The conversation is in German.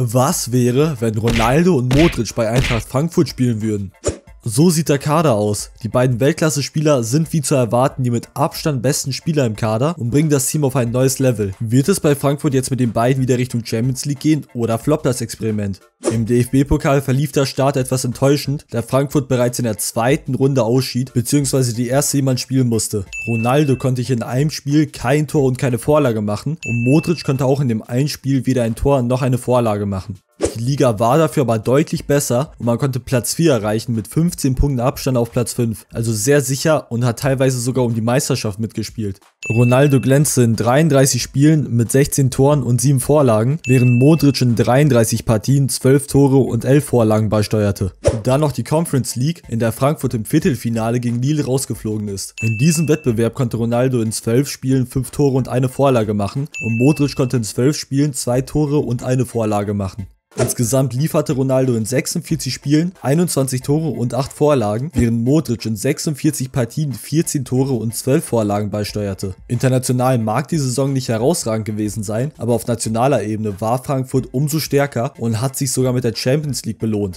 Was wäre, wenn Ronaldo und Modric bei Eintracht Frankfurt spielen würden? So sieht der Kader aus. Die beiden Weltklasse-Spieler sind wie zu erwarten die mit Abstand besten Spieler im Kader und bringen das Team auf ein neues Level. Wird es bei Frankfurt jetzt mit den beiden wieder Richtung Champions League gehen oder floppt das Experiment? Im DFB-Pokal verlief der Start etwas enttäuschend, da Frankfurt bereits in der zweiten Runde ausschied, bzw. die erste jemand spielen musste. Ronaldo konnte hier in einem Spiel kein Tor und keine Vorlage machen und Modric konnte auch in dem einen Spiel weder ein Tor noch eine Vorlage machen. Die Liga war dafür aber deutlich besser und man konnte Platz 4 erreichen mit 15 Punkten Abstand auf Platz 5. Also sehr sicher und hat teilweise sogar um die Meisterschaft mitgespielt. Ronaldo glänzte in 33 Spielen mit 16 Toren und 7 Vorlagen, während Modric in 33 Partien 12 Tore und 11 Vorlagen beisteuerte. Und dann noch die Conference League, in der Frankfurt im Viertelfinale gegen Lille rausgeflogen ist. In diesem Wettbewerb konnte Ronaldo in 12 Spielen 5 Tore und eine Vorlage machen und Modric konnte in 12 Spielen 2 Tore und eine Vorlage machen. Insgesamt lieferte Ronaldo in 46 Spielen 21 Tore und 8 Vorlagen, während Modric in 46 Partien 14 Tore und 12 Vorlagen beisteuerte. International mag die Saison nicht herausragend gewesen sein, aber auf nationaler Ebene war Frankfurt umso stärker und hat sich sogar mit der Champions League belohnt.